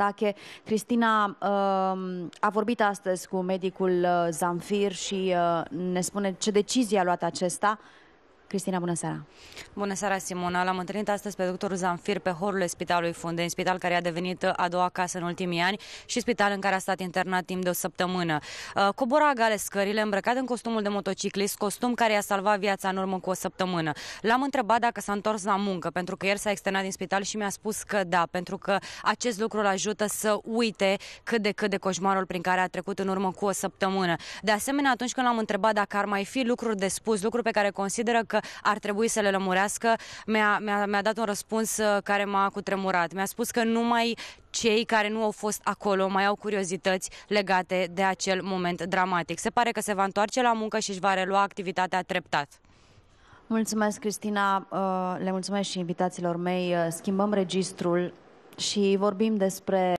atache. Cristina um, a vorbit astăzi cu medicul uh, Zamfir și uh, ne spune ce decizie a luat acesta Cristina, bună seara! Bună seara, Simona! L-am întâlnit astăzi pe doctorul Zanfir pe horul Spitalului Fundeni, spital care a devenit a doua casă în ultimii ani și spital în care a stat internat timp de o săptămână. Uh, Cobora agale scările, îmbrăcat în costumul de motociclist, costum care i-a salvat viața în urmă cu o săptămână. L-am întrebat dacă s-a întors la muncă, pentru că ieri s-a externat din spital și mi-a spus că da, pentru că acest lucru îl ajută să uite cât de cât de coșmarul prin care a trecut în urmă cu o săptămână. De asemenea, atunci când l-am întrebat dacă ar mai fi lucruri de spus, lucruri pe care consideră că că ar trebui să le lămurească, mi-a, mi-a, mi-a dat un răspuns uh, care m-a cutremurat. Mi-a spus că numai cei care nu au fost acolo mai au curiozități legate de acel moment dramatic. Se pare că se va întoarce la muncă și își va relua activitatea treptat. Mulțumesc, Cristina. Uh, le mulțumesc și invitațiilor mei. Uh, schimbăm registrul și vorbim despre